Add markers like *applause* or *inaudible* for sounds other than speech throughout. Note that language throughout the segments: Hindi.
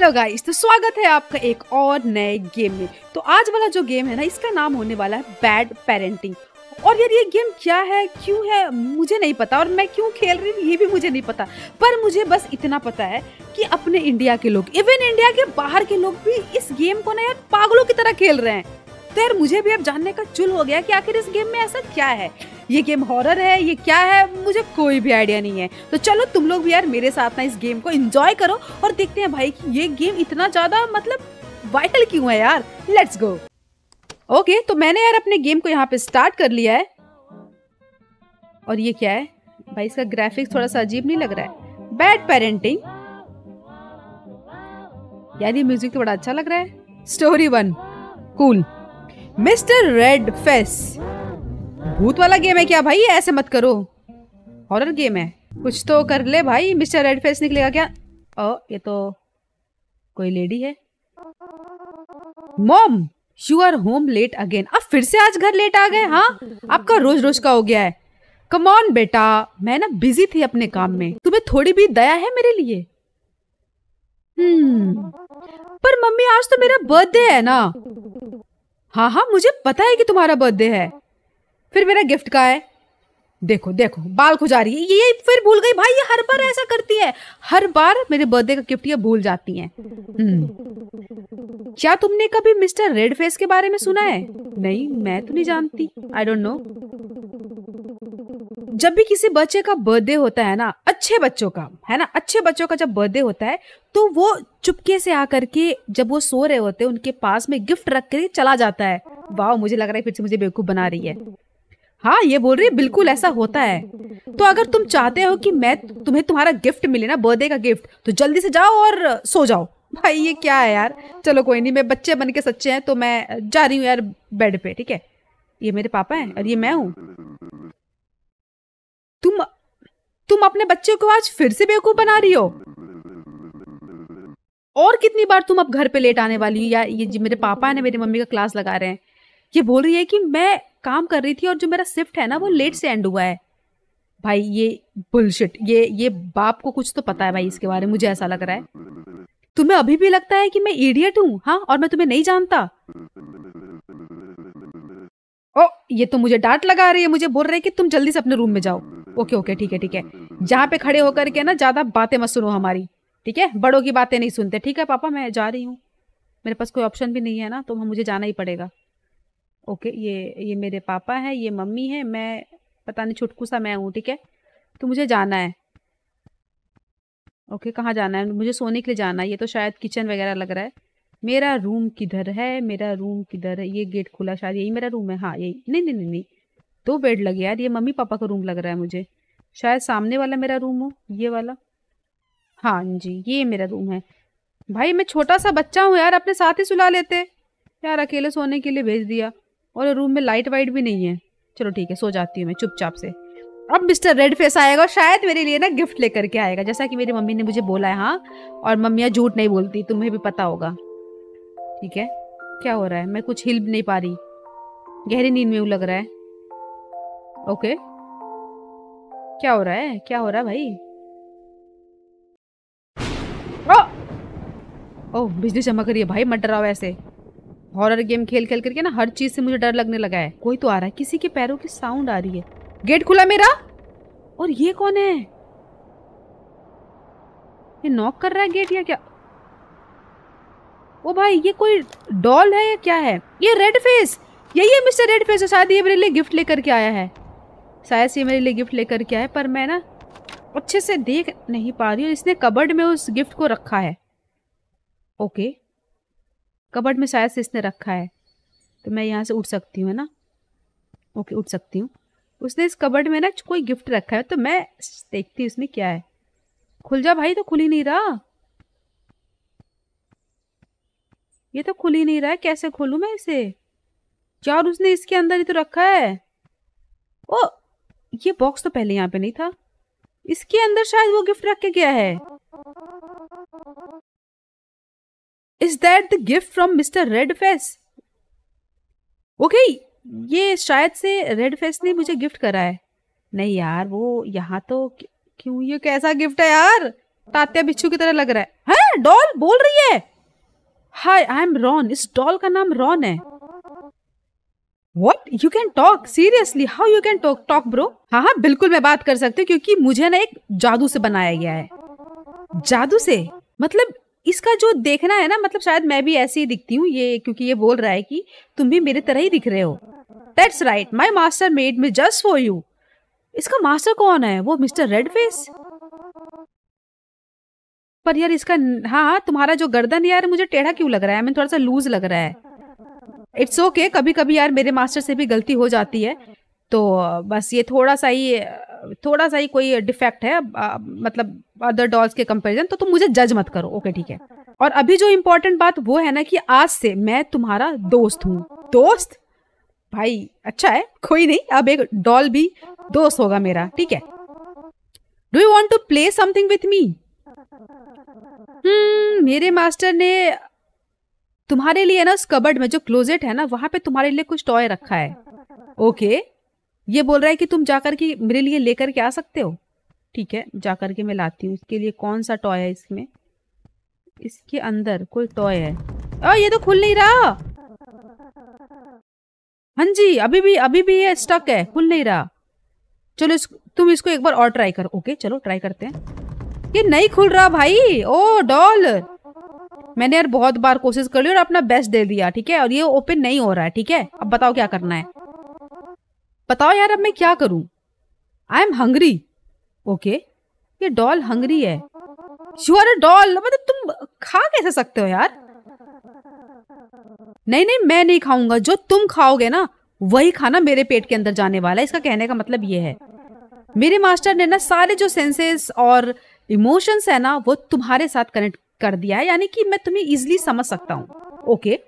हेलो गाइस तो स्वागत है आपका एक और नए गेम में तो आज वाला जो गेम है ना इसका नाम होने वाला है बैड पेरेंटिंग और यार ये गेम क्या है क्यों है मुझे नहीं पता और मैं क्यों खेल रही हूँ ये भी मुझे नहीं पता पर मुझे बस इतना पता है कि अपने इंडिया के लोग इवन इंडिया के बाहर के लोग भी इस गेम को ना यार पागलों की तरह खेल रहे हैं तो यार मुझे भी अब जानने का चुल हो गया कि आखिर इस गेम में ऐसा क्या है ये गेम हॉरर है ये क्या है मुझे कोई भी आइडिया नहीं है तो चलो तुम लोग भी यार मेरे साथ ना इस गेम को इंजॉय करो और देखते हैं भाई कि ये गेम इतना ज़्यादा मतलब वाइटल क्यों है यार लेट्स गो ओके तो मैंने यार अपने गेम को यहाँ पे स्टार्ट कर लिया है और ये क्या है भाई इसका ग्राफिक्स थोड़ा सा अजीब नहीं लग रहा है बैड पेरेंटिंग यार ये म्यूजिक तो बड़ा अच्छा लग रहा है story one cool cool. Mister red face भूत वाला गेम है क्या भाई ऐसे मत करो हॉरर गेम है कुछ तो कर ले भाई मिस्टर रेड फेस निकलेगा क्या ओ ये तो कोई लेडी है mom you are home late again अब फिर से आज घर लेट आ गए हाँ आपका रोज रोज का हो गया है कम ऑन बेटा मैं ना बिजी थी अपने काम में तुम्हें थोड़ी भी दया है मेरे लिए हम्म पर मम्मी आज तो मेरा बर्थडे है ना हाँ हाँ मुझे पता है कि तुम्हारा बर्थडे है फिर मेरा गिफ्ट का है देखो देखो बाल खुजा रही है ये फिर भूल गई भाई ये हर बार ऐसा करती है हर बार मेरे बर्थडे का गिफ्ट ये भूल जाती है हम्म। क्या तुमने कभी मिस्टर रेड फेस के बारे में सुना है नहीं मैं तो नहीं जानती आई डोंट नो जब भी किसी बच्चे का बर्थडे होता है ना अच्छे बच्चों का है ना अच्छे बच्चों का जब बर्थडे होता है तो वो चुपके से आकर के जब वो सो रहे होते हैं उनके पास में गिफ्ट रख के चला जाता है वाह मुझे लग रहा है फिर से मुझे बेवकूफ बना रही है हाँ ये बोल रही है बिल्कुल ऐसा होता है तो अगर तुम चाहते हो कि मैं तुम्हें तुम्हारा गिफ्ट मिले ना बर्थडे का गिफ्ट तो जल्दी से जाओ और सो जाओ भाई ये क्या है यार चलो कोई नहीं मैं बच्चे बन के सच्चे हैं तो मैं जा रही हूँ यार बेड पे ठीक है ये मेरे पापा हैं और ये मैं हूँ तुम तुम अपने बच्चे को आज फिर से बेवकूफ बना रही हो और कितनी बार तुम अब घर पे लेट आने वाली हो या ये जी मेरे पापा है ना मेरी मम्मी का क्लास लगा रहे हैं ये बोल रही है कि मैं काम कर रही थी और जो मेरा शिफ्ट है ना वो लेट से एंड हुआ है भाई ये बुलशिट ये ये बाप को कुछ तो पता है भाई इसके बारे में मुझे ऐसा लग रहा है तुम्हें अभी भी लगता है कि मैं इडियट हूँ हाँ और मैं तुम्हें नहीं जानता ओ ये तो मुझे डांट लगा रही है मुझे बोल रहे है कि तुम जल्दी से अपने रूम में जाओ ओके ओके ठीक है ठीक है जहाँ पे खड़े होकर के ना ज़्यादा बातें मत सुनो हमारी ठीक है बड़ों की बातें नहीं सुनते ठीक है पापा मैं जा रही हूँ मेरे पास कोई ऑप्शन भी नहीं है ना तो मुझे जाना ही पड़ेगा ओके ये ये मेरे पापा है ये मम्मी है मैं पता नहीं छुटकू सा मैं हूँ ठीक है तो मुझे जाना है ओके कहाँ जाना है मुझे सोने के लिए जाना है ये तो शायद किचन वगैरह लग रहा है मेरा रूम किधर है मेरा रूम किधर है ये गेट खुला शायद यही मेरा रूम है हाँ यही नहीं नहीं नहीं नहीं दो बेड लगे यार ये मम्मी पापा का रूम लग रहा है मुझे शायद सामने वाला मेरा रूम हो ये वाला हाँ जी ये मेरा रूम है भाई मैं छोटा सा बच्चा हूँ यार अपने साथ ही सुला लेते यार अकेले सोने के लिए भेज दिया और रूम में लाइट वाइट भी नहीं है चलो ठीक है सो जाती हूँ मैं चुपचाप से अब मिस्टर रेड फेस आएगा और शायद मेरे लिए ना गिफ्ट लेकर के आएगा जैसा कि मेरी मम्मी ने मुझे बोला है हाँ और मम्मियाँ झूठ नहीं बोलती तुम्हें भी पता होगा ठीक है क्या हो रहा है मैं कुछ हिल नहीं पा रही गहरी नींद में वो लग रहा है ओके क्या हो रहा है क्या हो रहा है भाई ओ, बिजली चमक रही है भाई मत डराओ ऐसे हॉरर गेम खेल खेल करके ना हर चीज से मुझे डर लगने लगा है कोई तो आ रहा है किसी के पैरों की साउंड आ रही है गेट खुला मेरा और ये कौन है ये नॉक कर रहा है गेट या क्या ओ भाई ये कोई डॉल है या क्या है ये रेड फेस यही है मिस्टर रेड फेस शायद ये मेरे लिए गिफ्ट लेकर के आया है शायद से मेरे लिए गिफ्ट लेकर के आए पर मैं ना अच्छे से देख नहीं पा रही हूँ इसने कबर्ड में उस गिफ्ट को रखा है ओके कबर्ड में शायद से इसने रखा है तो मैं यहाँ से उठ सकती हूँ है ना ओके उठ सकती हूँ उसने इस कबर्ड में ना कोई गिफ्ट रखा है तो मैं देखती हूँ इसमें क्या है खुल जा भाई तो खुल ही नहीं रहा ये तो खुल ही नहीं रहा है कैसे खोलूँ मैं इसे यार उसने इसके अंदर ही तो रखा है ओ ये बॉक्स तो पहले यहाँ पे नहीं था इसके अंदर शायद वो गिफ्ट रख के गया है is that the gift from mister red face okay ये शायद से रेड फेस ने मुझे गिफ्ट करा है नहीं यार वो यहाँ तो क्यों ये कैसा गिफ्ट है यार तात्या बिच्छू की तरह लग रहा है डॉल बोल रही है हाय आई एम रॉन इस डॉल का नाम रॉन है what you can talk seriously how you can talk talk bro हाँ हाँ बिल्कुल मैं बात कर सकती हूँ क्योंकि मुझे ना एक जादू से बनाया गया है जादू से मतलब इसका जो देखना है ना मतलब शायद मैं भी ऐसे ही दिखती हूँ ये क्योंकि ये बोल रहा है कि तुम भी मेरे तरह ही दिख रहे हो that's right my master made me just for you इसका मास्टर कौन है वो मिस्टर रेड फेस पर यार इसका हाँ, हाँ तुम्हारा जो गर्दन यार मुझे टेढ़ा क्यों लग रहा है मैं थोड़ा सा लूज लग रहा है इट्स ओके okay, कभी कभी यार मेरे मास्टर से भी गलती हो जाती है तो बस ये थोड़ा सा ही थोड़ा सा ही कोई डिफेक्ट है आ, मतलब अदर डॉल्स के कंपेरिजन तो तुम मुझे जज मत करो ओके ठीक है और अभी जो इम्पोर्टेंट बात वो है ना कि आज से मैं तुम्हारा दोस्त हूँ दोस्त भाई अच्छा है कोई नहीं अब एक डॉल भी दोस्त होगा मेरा ठीक है do you want to play something with me hmm मेरे मास्टर ने तुम्हारे लिए ना उस कबर्ड में जो क्लोजेट है ना वहां पे तुम्हारे लिए कुछ टॉय रखा है ओके ये बोल रहा है कि तुम जाकर के मेरे लिए लेकर के आ सकते हो ठीक है जाकर के मैं लाती हूँ इसके लिए कौन सा टॉय है इसमें इसके अंदर कोई टॉय है ओ ये तो खुल नहीं रहा हाँ जी अभी भी अभी भी ये स्टक है खुल नहीं रहा चलो इस, तुम इसको एक बार और ट्राई करो ओके चलो ट्राई करते हैं ये नहीं खुल रहा भाई ओ डॉल मैंने यार बहुत बार कोशिश कर ली और अपना बेस्ट दे दिया ठीक है और ये ओपन नहीं हो रहा है ठीक है अब बताओ क्या करना है बताओ यार अब मैं क्या करूं आई एम हंग्री ओके ये डॉल हंग्री है श्योर आर अ डॉल मतलब तुम खा कैसे सकते हो यार नहीं नहीं मैं नहीं खाऊंगा जो तुम खाओगे ना वही खाना मेरे पेट के अंदर जाने वाला है इसका कहने का मतलब ये है मेरे मास्टर ने ना सारे जो सेंसेस और इमोशंस है ना वो तुम्हारे साथ कनेक्ट कर दिया है यानी कि मैं तुम्हें इजिली समझ सकता हूँ ओके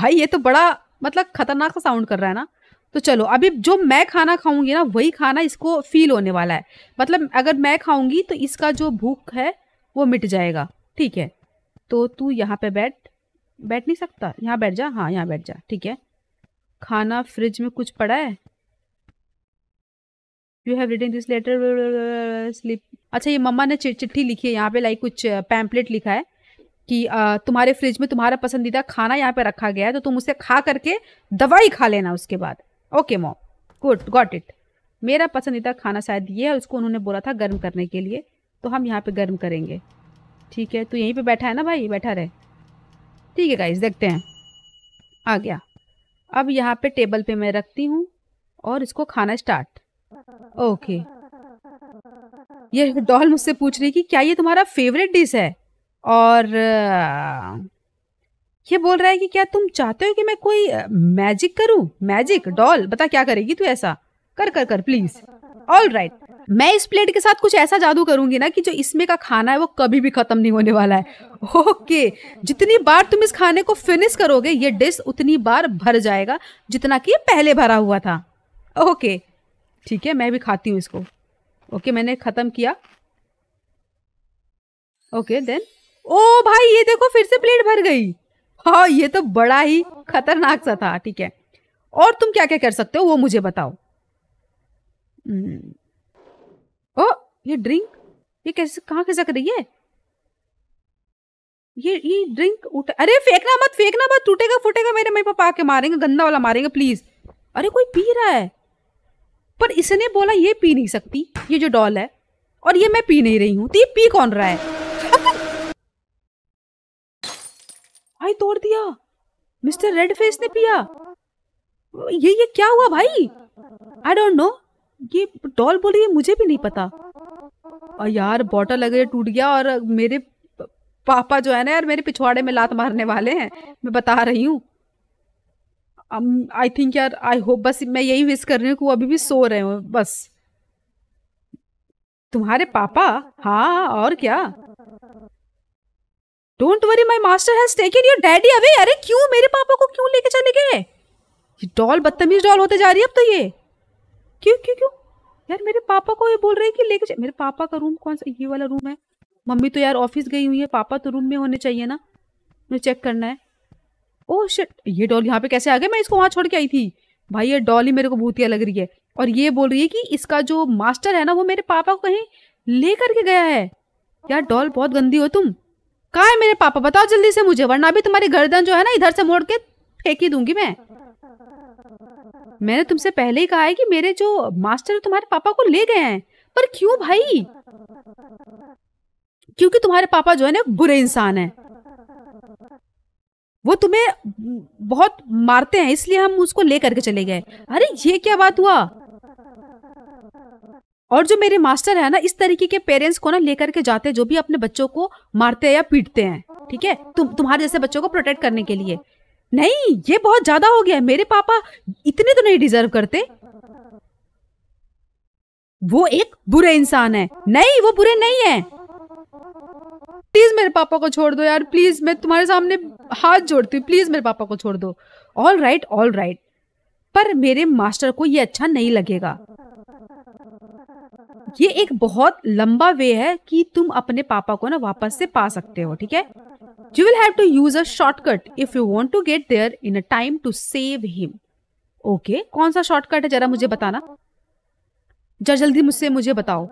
भाई ये तो बड़ा मतलब खतरनाक सा साउंड कर रहा है ना तो चलो अभी जो मैं खाना खाऊंगी ना वही खाना इसको फील होने वाला है मतलब अगर मैं खाऊंगी तो इसका जो भूख है वो मिट जाएगा ठीक है तो तू यहाँ पे बैठ बैठ नहीं सकता यहाँ बैठ जा हाँ यहाँ बैठ जा ठीक है खाना फ्रिज में कुछ पड़ा है you have writing this letter sleep अच्छा ये मम्मा ने चिट्ठी लिखी है यहाँ पे लाइक कुछ पैम्पलेट लिखा है कि तुम्हारे फ्रिज में तुम्हारा पसंदीदा खाना यहाँ पे रखा गया है तो तुम उसे खा करके दवाई खा लेना उसके बाद okay mom good got it मेरा पसंदीदा खाना शायद ये है उसको उन्होंने बोला था गर्म करने के लिए तो हम यहाँ पे गर्म करेंगे ठीक है तो यहीं पे बैठा है ना भाई बैठा रहे ठीक है गाइस देखते हैं आ गया अब यहाँ पे टेबल पे मैं रखती हूँ और इसको खाना स्टार्ट ओके ये डॉल मुझसे पूछ रही कि क्या ये तुम्हारा फेवरेट डिश है और ये बोल रहा है कि क्या तुम चाहते हो कि मैं कोई मैजिक करूं मैजिक डॉल बता क्या करेगी तू ऐसा कर कर कर प्लीज ऑल राइट right. मैं इस प्लेट के साथ कुछ ऐसा जादू करूंगी ना कि जो इसमें का खाना है वो कभी भी खत्म नहीं होने वाला है ओके okay. जितनी बार तुम इस खाने को फिनिश करोगे ये डिश उतनी बार भर जाएगा जितना कि पहले भरा हुआ था ओके okay. ठीक है मैं भी खाती हूँ इसको ओके मैंने ख़त्म किया ओके देन ओ भाई ये देखो फिर से प्लेट भर गई हाँ ये तो बड़ा ही खतरनाक सा था ठीक है और तुम क्या क्या कर सकते हो वो मुझे बताओ हम्म। ओ ये ड्रिंक ये कैसे कहाँ कर रही है ये ये ड्रिंक उठा अरे फेंकना मत फेंकना मत टूटेगा फूटेगा मेरे मेरे पापा आके मारेंगे गंदा वाला मारेंगे प्लीज अरे कोई पी रहा है पर इसने बोला ये पी नहीं सकती ये जो डॉल है और ये मैं पी नहीं रही हूँ तो ये पी कौन रहा है भाई तोड़ दिया मिस्टर रेड फेस ने पिया ये ये क्या हुआ भाई आई डोंट नो ये डॉल बोली ये मुझे भी नहीं पता और यार बॉटल अगर टूट गया और मेरे पापा जो है ना यार मेरे पिछवाड़े में लात मारने वाले हैं मैं बता रही हूँ आई um, थिंक यार आई होप बस मैं यही विश कर रही हूँ कि वो अभी भी सो रहे हो बस तुम्हारे पापा हाँ और क्या don't worry my master has taken your daddy away अरे क्यों मेरे पापा को क्यों लेके चले गए ये डॉल बदतमीज डॉल होते जा रही है अब तो ये क्यों क्यों क्यों यार मेरे पापा को ये बोल रहे हैं कि लेके मेरे पापा का रूम कौन सा ये वाला रूम है मम्मी तो यार ऑफिस गई हुई है पापा तो रूम में होने चाहिए ना मुझे चेक करना है ओ शिट ये डॉल यहाँ पे कैसे आ गया मैं इसको वहां छोड़ के आई थी भाई ये डॉल ही मेरे को भूतिया लग रही है और ये बोल रही है कि इसका जो मास्टर है ना वो मेरे पापा को कहीं ले करके गया है यार डॉल बहुत गंदी हो तुम कहा है मेरे पापा बताओ जल्दी से मुझे वरना भी तुम्हारी गर्दन जो है ना इधर से मोड़ के फेंकी दूंगी मैं मैंने तुमसे पहले ही कहा है कि मेरे जो मास्टर तुम्हारे पापा को ले गए हैं पर क्यों भाई क्योंकि तुम्हारे पापा जो है ना बुरे इंसान है वो तुम्हें बहुत मारते हैं इसलिए हम उसको ले करके चले गए अरे ये क्या बात हुआ और जो मेरे मास्टर है ना इस तरीके के पेरेंट्स को ना लेकर के जाते हैं जो भी अपने बच्चों को मारते हैं या पीटते हैं ठीक है तुम तुम्हारे जैसे बच्चों को प्रोटेक्ट करने के लिए नहीं ये बहुत ज्यादा हो गया मेरे पापा इतने तो नहीं डिजर्व करते वो एक बुरे इंसान है नहीं वो बुरे नहीं है प्लीज़ मेरे पापा को छोड़ दो यार प्लीज़ मैं तुम्हारे सामने हाथ जोड़ती हूँ प्लीज़ मेरे पापा को छोड़ दो ऑल राइट ऑल राइट पर मेरे मास्टर को ये अच्छा नहीं लगेगा ये एक बहुत लंबा वे है कि तुम अपने पापा को ना वापस से पा सकते हो ठीक है you will have to use a shortcut if you want to get there in a time to save him okay कौन सा शॉर्टकट है जरा मुझे बताना जरा जल्दी मुझसे मुझे बताओ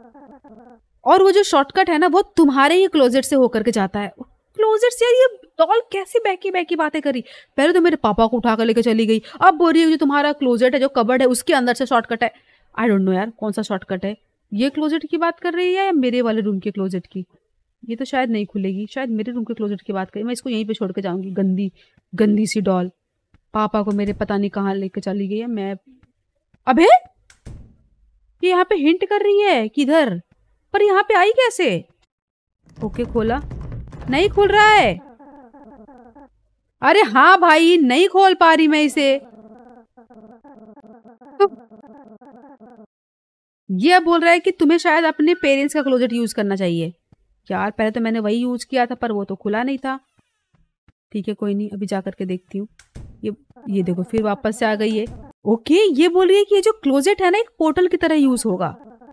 और वो जो शॉर्टकट है ना वो तुम्हारे ही क्लोजेट से होकर के जाता है क्लोजेट से यार ये डॉल कैसे बहकी बहकी बातें करी पहले तो मेरे पापा को उठा कर लेकर चली गई अब बोल रही है जो तुम्हारा क्लोजेट है जो कबर्ड है उसके अंदर से शॉर्टकट है आई डोंट नो यार कौन सा शॉर्टकट है ये क्लोजेट की बात कर रही है या मेरे वाले रूम के क्लोजेट की ये तो शायद नहीं खुलेगी शायद मेरे रूम के क्लोजेट की बात करी मैं इसको यहीं पर छोड़ कर जाऊंगी गंदी गंदी सी डॉल पापा को मेरे पता नहीं कहाँ लेकर चली गई है मैं अब ये यहाँ पे हिंट कर रही है किधर पर यहाँ पे आई कैसे ओके खोला नहीं खुल रहा है अरे हाँ भाई नहीं खोल पा रही मैं इसे ये बोल रहा है कि तुम्हें शायद अपने पेरेंट्स का क्लोजेट यूज करना चाहिए यार पहले तो मैंने वही यूज किया था पर वो तो खुला नहीं था ठीक है कोई नहीं अभी जा करके देखती हूँ ये ये देखो फिर वापस से आ गई है ओके ये बोल रही है कि ये जो क्लोजेट है ना एक पोर्टल की तरह यूज होगा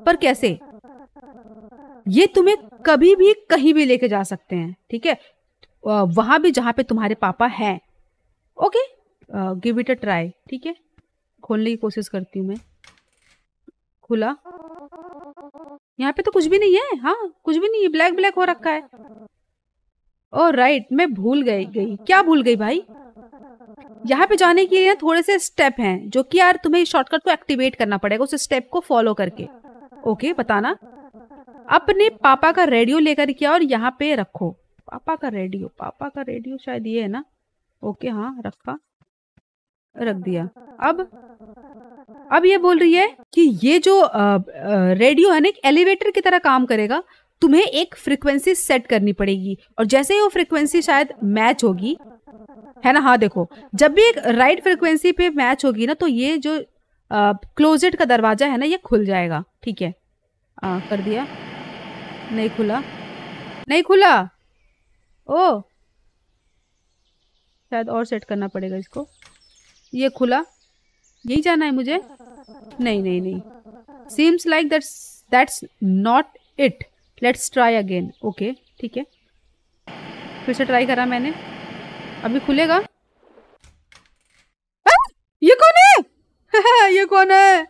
पर कैसे ये तुम्हें कभी भी कहीं भी लेके जा सकते हैं ठीक है वहां भी जहां पे तुम्हारे पापा हैं okay give it a try ठीक है खोलने की कोशिश करती हूँ मैं खुला यहाँ पे तो कुछ भी नहीं है हाँ कुछ भी नहीं है ब्लैक ब्लैक हो रखा है ओ राइट मैं भूल गई गई क्या भूल गई भाई यहाँ पे जाने के लिए थोड़े से स्टेप हैं जो कि यार तुम्हें शॉर्टकट को एक्टिवेट करना पड़ेगा उस स्टेप को फॉलो करके ओके बताना अपने पापा का रेडियो लेकर किया और यहाँ पे रखो पापा का रेडियो पापा का रेडियो शायद ये है ना ओके हाँ रखा रख दिया अब अब ये बोल रही है कि ये जो आ, आ, रेडियो है ना एक एलिवेटर की तरह काम करेगा तुम्हें एक फ्रीक्वेंसी सेट करनी पड़ेगी और जैसे ही वो फ्रीक्वेंसी शायद मैच होगी है ना हाँ देखो जब भी एक राइट फ्रीक्वेंसी पे मैच होगी ना तो ये जो क्लोजेट का दरवाजा है ना ये खुल जाएगा ठीक है आ, हाँ, कर दिया नहीं खुला नहीं खुला ओ शायद और सेट करना पड़ेगा इसको ये खुला यही जाना है मुझे नहीं नहीं नहीं seems like that's that's not it let's try again okay ठीक है फिर से ट्राई करा मैंने अभी खुलेगा आ, हाँ? ये कौन है *laughs* ये कौन है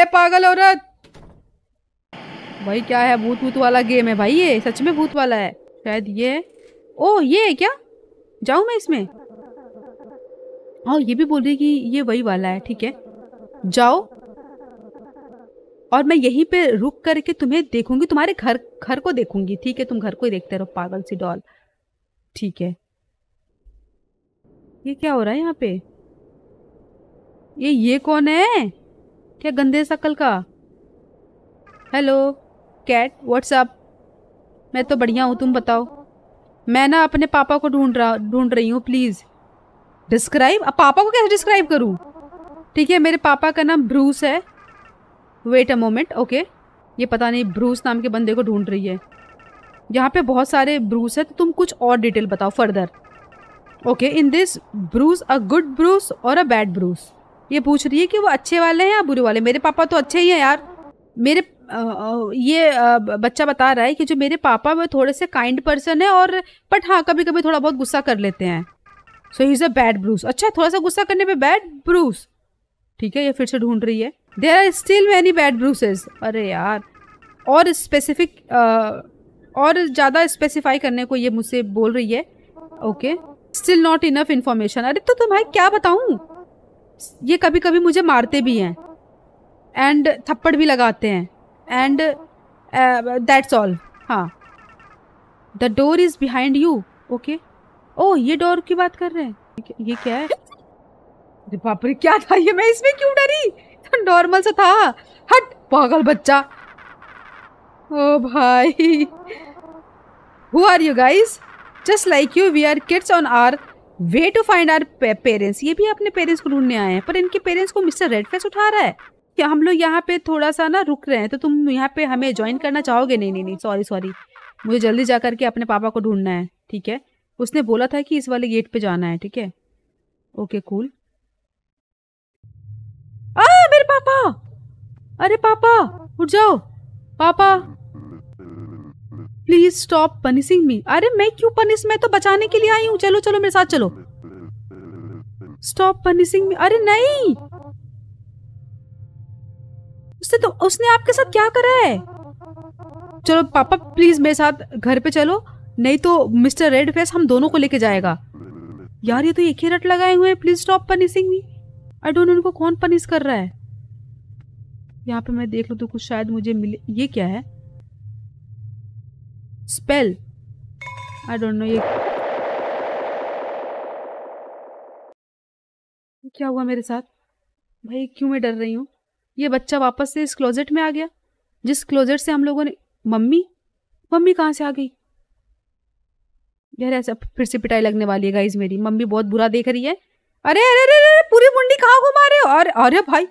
ए पागल औरत भाई क्या है भूत भूत वाला गेम है भाई ये सच में भूत वाला है शायद ये है ओ ये है क्या जाऊं मैं इसमें हाँ ये भी बोल रही कि ये वही वाला है ठीक है जाओ और मैं यहीं पे रुक करके तुम्हें देखूंगी तुम्हारे घर घर को देखूंगी ठीक है तुम घर को ही देखते रहो पागल सी डॉल ठीक है ये क्या हो रहा है यहाँ पे ये ये कौन है क्या गंदे शक्ल का हेलो कैट व्हाट्सअप मैं तो बढ़िया हूँ तुम बताओ मैं ना अपने पापा को ढूंढ रहा ढूंढ रही हूँ प्लीज़ डिस्क्राइब अब पापा को कैसे डिस्क्राइब करूँ ठीक है मेरे पापा का नाम ब्रूस है वेट अ मोमेंट ओके ये पता नहीं ब्रूस नाम के बंदे को ढूंढ रही है यहाँ पे बहुत सारे ब्रूस है तो तुम कुछ और डिटेल बताओ further okay in this Bruce a good Bruce और अ बैड ब्रूस ये पूछ रही है कि वो अच्छे वाले हैं या बुरे वाले मेरे पापा तो अच्छे ही हैं यार मेरे ये बच्चा बता रहा है कि जो मेरे पापा वो थोड़े से काइंड पर्सन है और बट हाँ कभी कभी थोड़ा बहुत गुस्सा कर लेते हैं so he is a bad Bruce अच्छा थोड़ा सा गुस्सा करने पे बैड ब्रूस ठीक है ये फिर से ढूंढ रही है there are still many bad Bruces अरे यार और स्पेसिफिक और ज़्यादा स्पेसिफाई करने को ये मुझसे बोल रही है okay still not enough information अरे तो तुम्हें क्या बताऊँ ये कभी कभी मुझे मारते भी हैं एंड थप्पड़ भी लगाते हैं एंड दैट्स ऑल हाँ the door is behind you okay ओ ये डोर की बात कर रहे हैं ये क्या है बाप रे क्या था ये मैं इसमें क्यों डरी नॉर्मल तो सा था हट पागल बच्चा ओ भाई who are you guys just like you we are kids on our way to find our parents ये भी अपने पेरेंट्स को ढूंढने आए हैं पर इनके पेरेंट्स को मिस्टर रेड फेस उठा रहा है हम लोग यहाँ पे थोड़ा सा ना रुक रहे हैं तो तुम यहाँ पे हमें ज्वाइन करना चाहोगे नहीं नहीं नहीं सॉरी सॉरी मुझे जल्दी जा करके अपने पापा को ढूंढना है ठीक है उसने बोला था कि इस वाले गेट पे जाना है ठीक है ओके कूल आ मेरे पापा अरे पापा उठ जाओ पापा प्लीज स्टॉप पनिशिंग मी अरे मैं क्यों पनिश मैं तो बचाने के लिए आई हूँ चलो चलो मेरे साथ चलो स्टॉप पनिशिंग मी अरे नहीं उससे तो उसने आपके साथ क्या करा है चलो पापा प्लीज मेरे साथ घर पे चलो नहीं तो मिस्टर रेड फेस हम दोनों को लेके जाएगा यार ये तो एक ही रट लगाए हुए हैं please stop punishing me I don't इनको कौन पनिश कर रहा है यहाँ पे मैं देख लू तो कुछ शायद मुझे मिले ये क्या है स्पेल आई डोंट नो ये क्या हुआ मेरे साथ भाई क्यों मैं डर रही हूँ ये बच्चा वापस से इस क्लोजेट में आ गया जिस क्लोजेट से हम लोगों ने मम्मी मम्मी कहाँ से आ गई यार ऐसा फिर से पिटाई लगने वाली है गाइज मेरी मम्मी बहुत बुरा देख रही है अरे अरे अरे अरे पूरी मुंडी कहाँ घुमा रहे हो अरे अरे भाई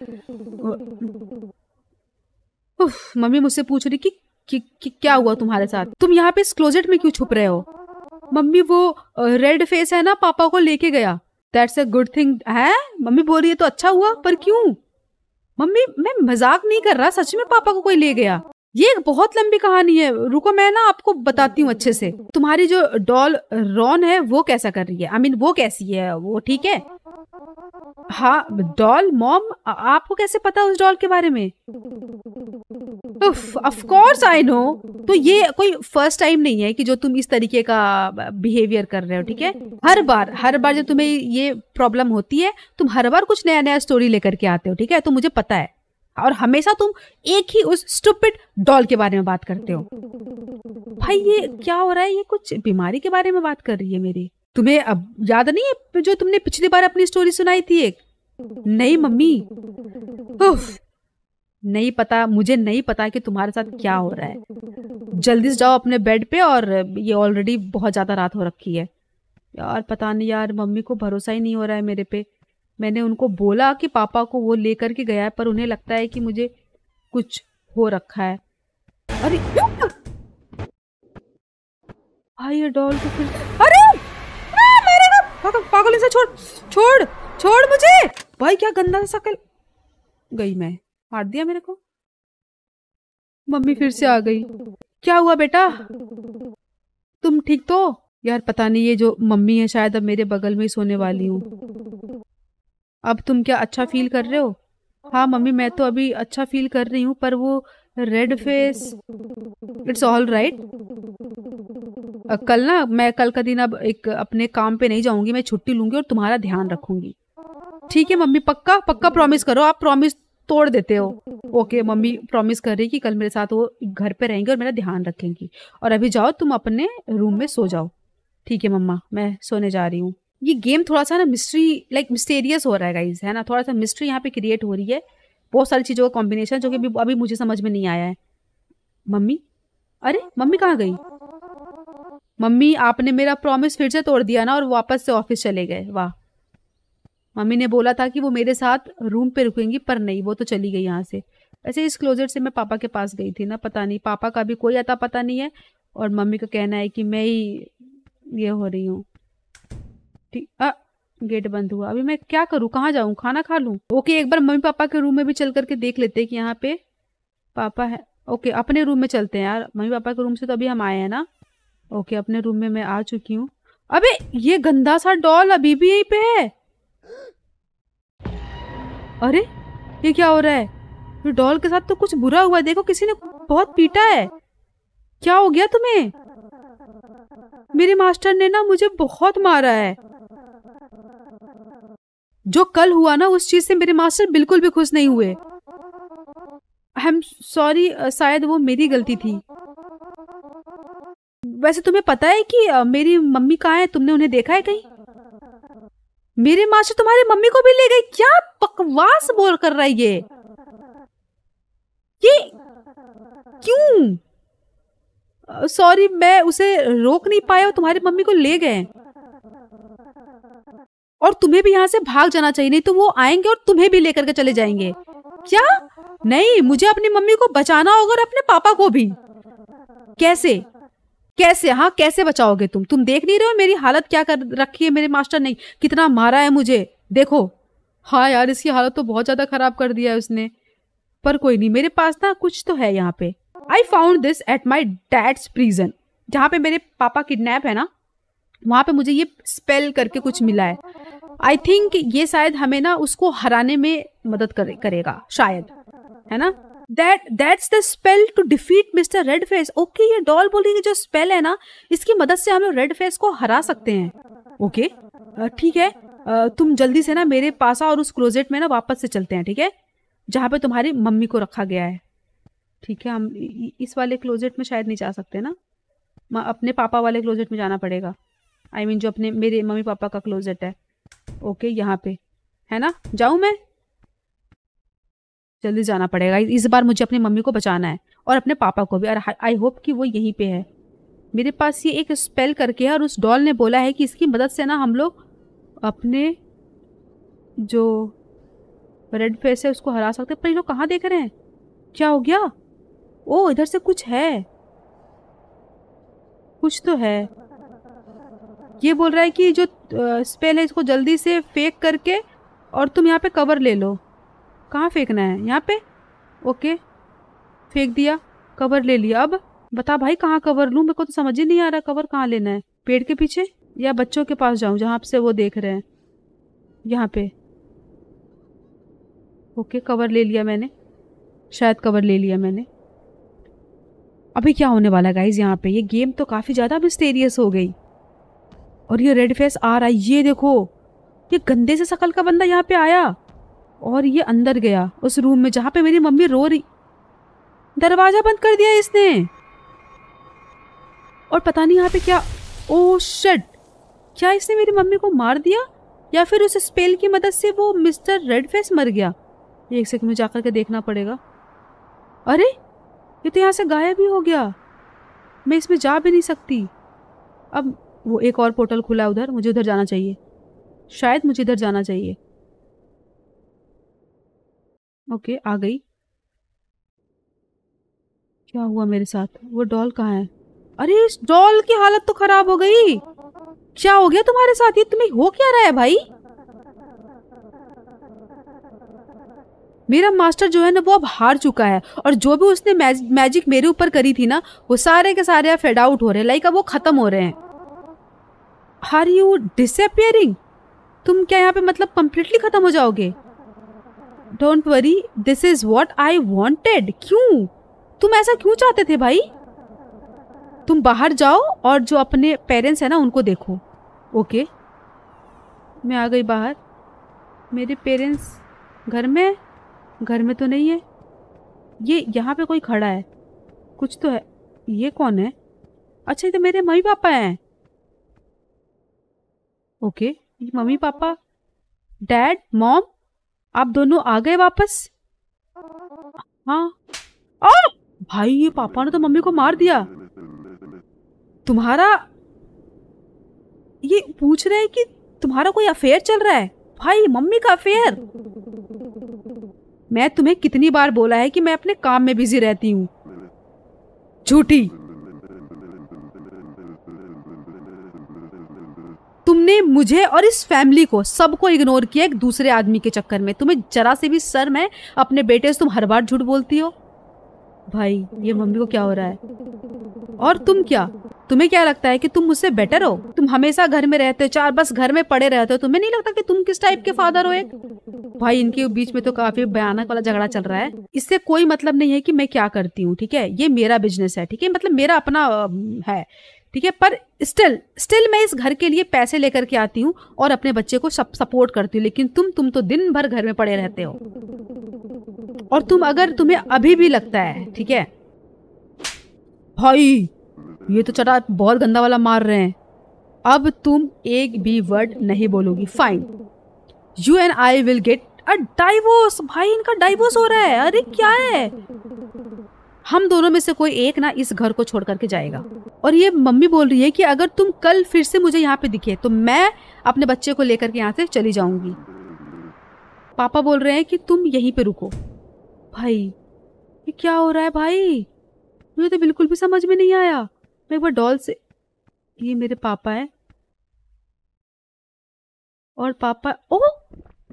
उफ, मम्मी मुझसे पूछ रही कि, कि, कि क्या हुआ तुम्हारे साथ तुम यहाँ पे इस क्लोजेट में क्यों छुप रहे हो मम्मी वो रेड फेस है ना पापा को लेके गया दैट्स अ गुड थिंग है मम्मी बोल रही है तो अच्छा हुआ पर क्यों मम्मी मैं मजाक नहीं कर रहा सच में पापा को कोई ले गया ये एक बहुत लंबी कहानी है रुको मैं ना आपको बताती हूँ अच्छे से तुम्हारी जो डॉल रॉन है वो कैसा कर रही है आई I मीन mean, वो कैसी है वो ठीक है हाँ डॉल मॉम आपको कैसे पता उस डॉल के बारे में ऑफ कोर्स आई नो तो ये कोई फर्स्ट टाइम नहीं है कि जो तुम इस तरीके का बिहेवियर कर रहे हो ठीक है हर बार हर बार जब तुम्हें ये प्रॉब्लम होती है तुम हर बार कुछ नया नया स्टोरी लेकर के आते हो ठीक है तो मुझे पता है और हमेशा तुम एक ही उस स्टूपिड डॉल के बारे में बात करते हो भाई ये क्या हो रहा है ये कुछ बीमारी के बारे में बात कर रही है मेरी तुम्हें अब याद नहीं है जो तुमने पिछली बार अपनी स्टोरी सुनाई थी एक नहीं मम्मी नहीं पता मुझे नहीं पता कि तुम्हारे साथ क्या हो रहा है जल्दी से जाओ अपने बेड पे और ये ऑलरेडी बहुत ज़्यादा रात हो रखी है यार पता नहीं यार मम्मी को भरोसा ही नहीं हो रहा है मेरे पे मैंने उनको बोला कि पापा को वो लेकर के गया है पर उन्हें लगता है कि मुझे कुछ हो रखा है अरे भाई डॉल को तो फिर अरे पागल पागल इसे छोड़ छोड़ छोड़ मुझे भाई क्या गंदा सकल गई मैं मार दिया मेरे को मम्मी फिर से आ *laughs* गई क्या हुआ बेटा तुम ठीक तो यार पता नहीं ये जो मम्मी है शायद अब मेरे बगल में ही सोने वाली हूँ अब तुम क्या अच्छा फील कर रहे हो हाँ मम्मी मैं तो अभी अच्छा फील कर रही हूँ पर वो red face it's all right कल ना मैं कल का दिन अब एक अपने काम पे नहीं जाऊंगी मैं छुट्टी लूंगी और तुम्हारा ध्यान रखूंगी ठीक है मम्मी पक्का पक्का प्रॉमिस करो आप प्रॉमिस तोड़ देते हो *laughs* ओके मम्मी प्रॉमिस कर रही कि कल मेरे साथ वो घर पे रहेंगे और मेरा ध्यान रखेंगी और अभी जाओ तुम अपने रूम में सो जाओ ठीक है मम्मा मैं सोने जा रही हूँ ये गेम थोड़ा सा ना मिस्ट्री लाइक मिस्टेरियस हो रहा है गाइज है ना थोड़ा सा मिस्ट्री यहाँ पे क्रिएट हो रही है बहुत सारी चीज़ों का कॉम्बिनेशन जो कि अभी अभी मुझे समझ में नहीं आया है मम्मी अरे मम्मी कहाँ गई मम्मी आपने मेरा प्रॉमिस फिर से तोड़ दिया ना और वापस से ऑफिस चले गए वाह मम्मी ने बोला था कि वो मेरे साथ रूम पे रुकेंगी पर नहीं वो तो चली गई यहाँ से वैसे इस क्लोजेट से मैं पापा के पास गई थी ना पता नहीं पापा का भी कोई अता पता नहीं है और मम्मी का कहना है कि मैं ही ये हो रही हूँ ठीक अ गेट बंद हुआ अभी मैं क्या करूँ कहाँ जाऊँ खाना खा लूँ ओके एक बार मम्मी पापा के रूम में भी चल करके देख लेते हैं कि यहाँ पे पापा है ओके अपने रूम में चलते हैं यार मम्मी पापा के रूम से तो अभी हम आए हैं ना ओके अपने रूम में मैं आ चुकी हूँ अबे ये गंदा सा डॉल अभी भी यहीं पे है अरे ये क्या हो रहा है डॉल के साथ तो कुछ बुरा हुआ देखो किसी ने बहुत पीटा है क्या हो गया तुम्हें मेरे मास्टर ने ना मुझे बहुत मारा है जो कल हुआ ना उस चीज से मेरे मास्टर बिल्कुल भी खुश नहीं हुए आई एम सॉरी शायद वो मेरी गलती थी वैसे तुम्हें पता है कि मेरी मम्मी कहाँ है तुमने उन्हें देखा है कहीं मेरे माँ से मम्मी को भी ले गई क्या बकवास बोल कर रही है ये क्यों सॉरी मैं उसे रोक नहीं पाया तुम्हारी मम्मी को ले गए और तुम्हें भी यहाँ से भाग जाना चाहिए नहीं तो वो आएंगे और तुम्हें भी लेकर के चले जाएंगे क्या नहीं मुझे अपनी मम्मी को बचाना होगा और अपने पापा को भी कैसे कैसे हाँ कैसे बचाओगे तुम तुम देख नहीं रहे हो मेरी हालत क्या कर रखी है मेरे मास्टर ने कितना मारा है मुझे देखो हाँ यार इसकी हालत तो बहुत ज़्यादा ख़राब कर दिया है उसने पर कोई नहीं मेरे पास ना कुछ तो है यहाँ पे I found this at my dad's prison जहाँ पे मेरे पापा किडनैप है ना वहाँ पे मुझे ये स्पेल करके कुछ मिला है आई थिंक ये शायद हमें ना उसको हराने में मदद करे, करेगा शायद है ना that that's the spell to defeat mister red face okay ये डॉल बोली की जो स्पेल है ना इसकी मदद से हम लोग रेड फेस को हरा सकते हैं ओके okay? ठीक है तुम जल्दी से ना मेरे पास आओ और उस क्लोजेट में ना वापस से चलते हैं ठीक है जहाँ पे तुम्हारी मम्मी को रखा गया है ठीक है हम इस वाले क्लोजेट में शायद नहीं जा सकते ना अपने पापा वाले क्लोजेट में जाना पड़ेगा आई I मीन mean, जो अपने मेरे मम्मी पापा का क्लोजेट है ओके यहाँ पे है ना जाऊँ मैं जल्दी जाना पड़ेगा इस बार मुझे अपनी मम्मी को बचाना है और अपने पापा को भी और आई होप कि वो यहीं पे है मेरे पास ये एक स्पेल करके है और उस डॉल ने बोला है कि इसकी मदद से ना हम लोग अपने जो रेड फेस है उसको हरा सकते हैं पर ये लोग कहाँ देख रहे हैं क्या हो गया ओ इधर से कुछ है कुछ तो है ये बोल रहा है कि जो स्पेल है इसको जल्दी से फेंक करके और तुम यहाँ पे कवर ले लो कहाँ फेंकना है यहाँ पे ओके फेंक दिया कवर ले लिया अब बता भाई कहाँ कवर लूँ मेरे को तो समझ ही नहीं आ रहा कवर कहाँ लेना है पेड़ के पीछे या बच्चों के पास जाऊँ जहाँ आपसे वो देख रहे हैं यहाँ पे ओके कवर ले लिया मैंने शायद कवर ले लिया मैंने अभी क्या होने वाला गाइज यहाँ पे ये गेम तो काफ़ी ज़्यादा मिस्टेरियस हो गई और ये रेड फेस आ रहा है ये देखो ये गंदे से शकल का बंदा यहाँ पे आया और ये अंदर गया उस रूम में जहाँ पे मेरी मम्मी रो रही दरवाज़ा बंद कर दिया इसने और पता नहीं यहाँ पे क्या ओ शट क्या इसने मेरी मम्मी को मार दिया या फिर उस स्पेल की मदद से वो मिस्टर रेड फेस मर गया ये एक सेकंड में जाकर के देखना पड़ेगा अरे ये तो यहाँ से गायब ही हो गया मैं इसमें जा भी नहीं सकती अब वो एक और पोर्टल खुला उधर मुझे उधर जाना चाहिए शायद मुझे इधर जाना चाहिए ओके आ गई क्या हुआ मेरे साथ वो डॉल कहाँ है अरे इस डॉल की हालत तो खराब हो गई क्या हो गया तुम्हारे साथ ये तुम्हें हो क्या रहा है भाई मेरा मास्टर जो है ना वो अब हार चुका है और जो भी उसने मैज, मैजिक मेरे ऊपर करी थी ना वो सारे के सारे फेड आउट हो रहे हैं लाइक अब वो ख़त्म हो रहे हैं हर यू डिसअपियरिंग तुम क्या यहाँ पे मतलब कम्प्लीटली ख़त्म हो जाओगे don't worry this is what I wanted क्यों तुम ऐसा क्यों चाहते थे भाई तुम बाहर जाओ और जो अपने पेरेंट्स हैं ना उनको देखो ओके मैं आ गई बाहर मेरे पेरेंट्स घर में घर में तो नहीं है ये यहाँ पे कोई खड़ा है कुछ तो है ये कौन है अच्छा ये तो मेरे मम्मी पापा हैं ओके ये मम्मी पापा डैड मॉम आप दोनों आ गए वापस हाँ ओ भाई ये पापा ने तो मम्मी को मार दिया तुम्हारा ये पूछ रहे हैं कि तुम्हारा कोई अफेयर चल रहा है भाई मम्मी का अफेयर मैं तुम्हें कितनी बार बोला है कि मैं अपने काम में बिजी रहती हूँ झूठी तुमने मुझे और इस फैमिली को सबको इग्नोर किया एक दूसरे आदमी के चक्कर में तुम्हें जरा से भी शर्म है अपने बेटे से तुम हर बार झूठ बोलती हो भाई ये मम्मी को क्या हो रहा है और तुम क्या तुम्हें क्या लगता है कि तुम मुझसे बेटर हो तुम हमेशा घर में रहते हो चार बस घर में पड़े रहते हो तुम्हें नहीं लगता कि तुम किस टाइप के फादर हो एक भाई इनके बीच में तो काफी भयानक वाला झगड़ा चल रहा है इससे कोई मतलब नहीं है कि मैं क्या करती हूँ ठीक है ये मेरा बिजनेस है ठीक है मतलब मेरा अपना है ठीक है पर स्टिल स्टिल मैं इस घर के लिए पैसे लेकर के आती हूँ और अपने बच्चे को सपोर्ट करती हूँ लेकिन तुम तुम तो दिन भर घर में पड़े रहते हो और तुम अगर तुम्हें अभी भी लगता है ठीक है भाई ये तो चटा बहुत गंदा वाला मार रहे हैं अब तुम एक भी वर्ड नहीं बोलोगी fine you and I will get a divorce भाई इनका डाइवोर्स हो रहा है अरे क्या है हम दोनों में से कोई एक ना इस घर को छोड़ करके जाएगा और ये मम्मी बोल रही है कि अगर तुम कल फिर से मुझे यहाँ पे दिखे तो मैं अपने बच्चे को लेकर के यहाँ से चली जाऊंगी पापा बोल रहे हैं कि तुम यहीं पे रुको भाई ये क्या हो रहा है भाई मुझे तो बिल्कुल भी समझ में नहीं आया मैं एक बार डॉल से ये मेरे पापा है और पापा ओ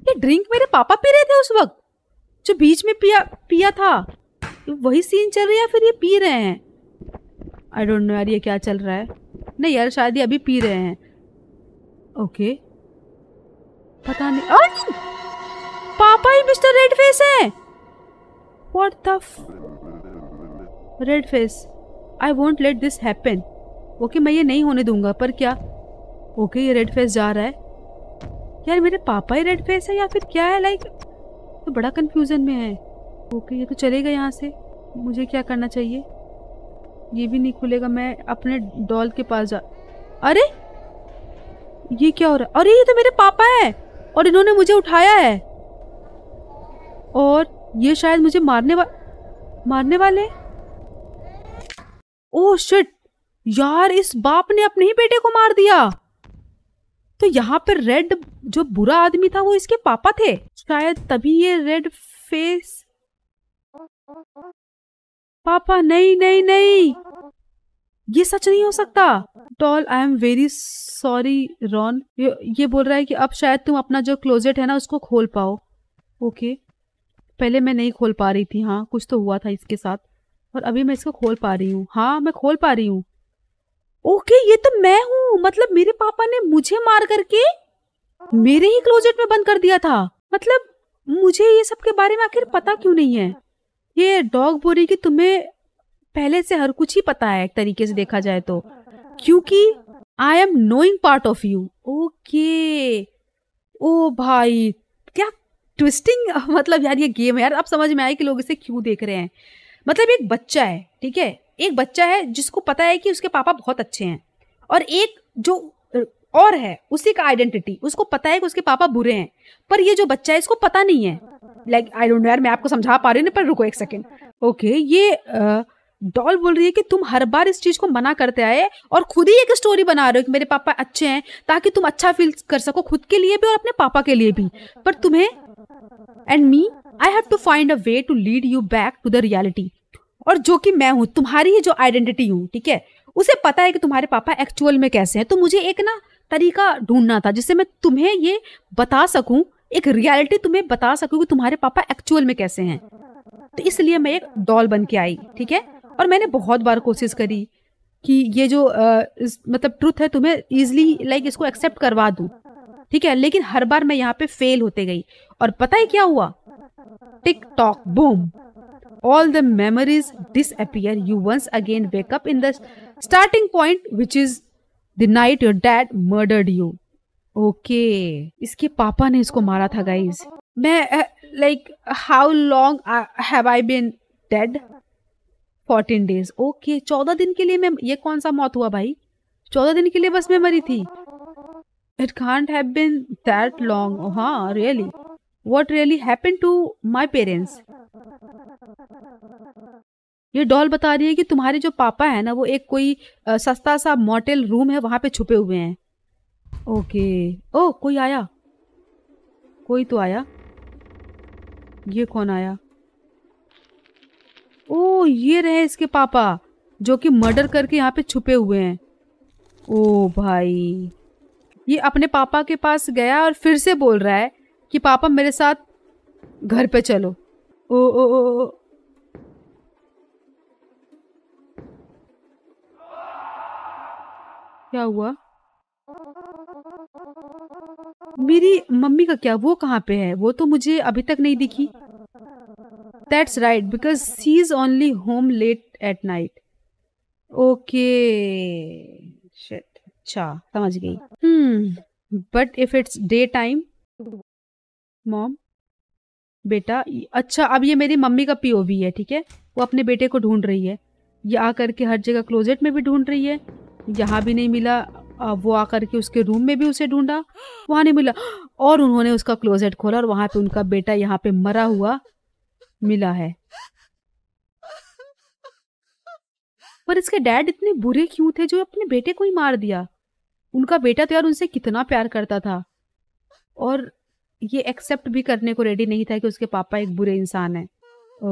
ये ड्रिंक मेरे पापा पी रहे थे उस वक्त जो बीच में पिया पिया था वही सीन चल रहा है या फिर ये पी रहे हैं आई डोंट नो यार ये क्या चल रहा है नहीं यार शायद ये अभी पी रहे हैं ओके पता नहीं और पापा ही मिस्टर रेड फेस है what the red face I won't let this happen okay मैं ये नहीं होने दूंगा पर क्या ओके okay, ये रेड फेस जा रहा है यार मेरे पापा ही रेड फेस है या फिर क्या है लाइक like, तो बड़ा कंफ्यूजन में है ओके ये तो चलेगा यहाँ से मुझे क्या करना चाहिए ये भी नहीं खुलेगा मैं अपने डॉल के पास जा अरे ये क्या हो रहा है अरे ये तो मेरे पापा है और इन्होंने मुझे उठाया है और ये शायद मुझे मारने वा... मारने वाले ओ शिट यार इस बाप ने अपने ही बेटे को मार दिया तो यहाँ पर रेड जो बुरा आदमी था वो इसके पापा थे शायद तभी ये रेड फेस पापा नहीं नहीं नहीं ये सच नहीं हो सकता tall I am very sorry Ron ये बोल रहा है कि अब शायद तुम अपना जो क्लोजेट है ना उसको खोल पाओ ओके okay. पहले मैं नहीं खोल पा रही थी हाँ कुछ तो हुआ था इसके साथ और अभी मैं इसको खोल पा रही हूँ हाँ मैं खोल पा रही हूँ ओके okay, ये तो मैं हूँ मतलब मेरे पापा ने मुझे मार करके मेरे ही क्लोजेट में बंद कर दिया था मतलब मुझे ये सब के बारे में आखिर पता क्यों नहीं है ये डॉग बोरी की तुम्हें पहले से हर कुछ ही पता है एक तरीके से देखा जाए तो क्योंकि I am knowing part of you okay ओ भाई क्या ट्विस्टिंग *laughs* मतलब यार ये गेम है यार अब समझ में आया कि लोग इसे क्यों देख रहे हैं मतलब एक बच्चा है ठीक है एक बच्चा है जिसको पता है कि उसके पापा बहुत अच्छे हैं और एक जो और है उसी का आइडेंटिटी उसको पता है कि उसके पापा बुरे हैं पर ये जो बच्चा है इसको पता नहीं है लाइक आई डोंट नो यार मैं आपको समझा पा रही हूँ पर रुको एक सेकेंड ओके okay, ये डॉल बोल रही है कि तुम हर बार इस चीज को मना करते आए और खुद ही एक स्टोरी बना रहे हो कि मेरे पापा अच्छे हैं ताकि तुम अच्छा फील कर सको खुद के लिए भी और अपने पापा के लिए भी पर तुम्हें and me I have to find a way to lead you back to the reality और जो कि मैं हूँ तुम्हारी ही जो आइडेंटिटी हूँ ठीक है उसे पता है कि तुम्हारे पापा एक्चुअल में कैसे हैं तो मुझे एक ना तरीका ढूंढना था जिससे मैं तुम्हें ये बता सकूं एक रियलिटी तुम्हें बता सकूं कि तुम्हारे पापा एक्चुअल में कैसे हैं तो इसलिए मैं एक डॉल बन के आई ठीक है और मैंने बहुत बार कोशिश करी कि ये जो आ, इस, मतलब ट्रुथ है तुम्हें ईजिली लाइक इसको एक्सेप्ट करवा दूँ ठीक है लेकिन हर बार मैं यहाँ पे फेल होते गई और पता है क्या हुआ tick tock boom all the memories disappear you once again wake up in the starting point which is the night your dad murdered you okay इसके पापा ने इसको मारा था गाइज मैं like how long have I been dead fourteen days okay चौदह दिन के लिए मैं ये कौन सा मौत हुआ भाई चौदह दिन के लिए बस मैं मरी थी it can't have been that long हाँ really what really happen to my parents ये डॉल बता रही है कि तुम्हारे जो पापा है ना वो एक कोई सस्ता सा मोटेल रूम है वहां पे छुपे हुए हैं ओके ओ कोई आया कोई तो आया ये कौन आया ओ ये रहे इसके पापा जो कि मर्डर करके यहाँ पे छुपे हुए हैं ओ भाई ये अपने पापा के पास गया और फिर से बोल रहा है कि पापा मेरे साथ घर पे चलो ओ ओ ओ, ओ क्या हुआ मेरी मम्मी का क्या वो कहाँ पे है वो तो मुझे अभी तक नहीं दिखी that's right because she is only home late at night okay अच्छा समझ गई hmm but if it's day time mom बेटा अच्छा अब ये मेरी मम्मी का पीओवी है ठीक है वो अपने बेटे को ढूंढ रही है ये आ करके हर जगह क्लोजेट में भी ढूंढ रही है यहाँ भी नहीं मिला वो आकर के उसके रूम में भी उसे ढूंढा वहाँ नहीं मिला और उन्होंने उसका क्लोजेट खोला और वहाँ पे उनका बेटा यहाँ पे मरा हुआ मिला है पर इसके डैड इतने बुरे क्यों थे जो अपने बेटे को ही मार दिया उनका बेटा तो यार उनसे कितना प्यार करता था और ये एक्सेप्ट भी करने को रेडी नहीं था कि उसके पापा एक बुरे इंसान है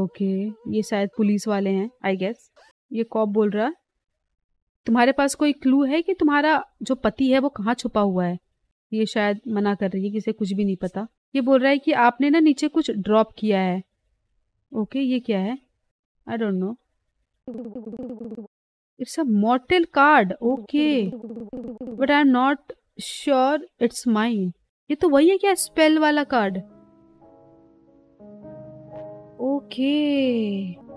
ओके ये शायद पुलिस वाले हैं आई गेस ये कॉप बोल रहा है तुम्हारे पास कोई क्लू है कि तुम्हारा जो पति है वो कहाँ छुपा हुआ है ये शायद मना कर रही है कि इसे कुछ भी नहीं पता ये बोल रहा है कि आपने ना नीचे कुछ ड्रॉप किया है ओके ये क्या है I don't know it's a mortal card okay but I am not sure it's mine ये तो वही है क्या स्पेल वाला कार्ड ओके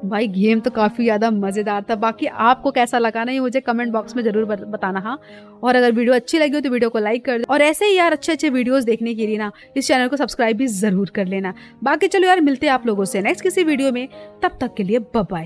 भाई गेम तो काफ़ी ज़्यादा मज़ेदार था बाकी आपको कैसा लगा ना ये मुझे कमेंट बॉक्स में ज़रूर बताना हाँ और अगर वीडियो अच्छी लगी हो तो वीडियो को लाइक कर दो और ऐसे ही यार अच्छे अच्छे वीडियोस देखने के लिए ना इस चैनल को सब्सक्राइब भी ज़रूर कर लेना बाकी चलो यार मिलते हैं आप लोगों से नेक्स्ट किसी वीडियो में तब तक के लिए बब बाय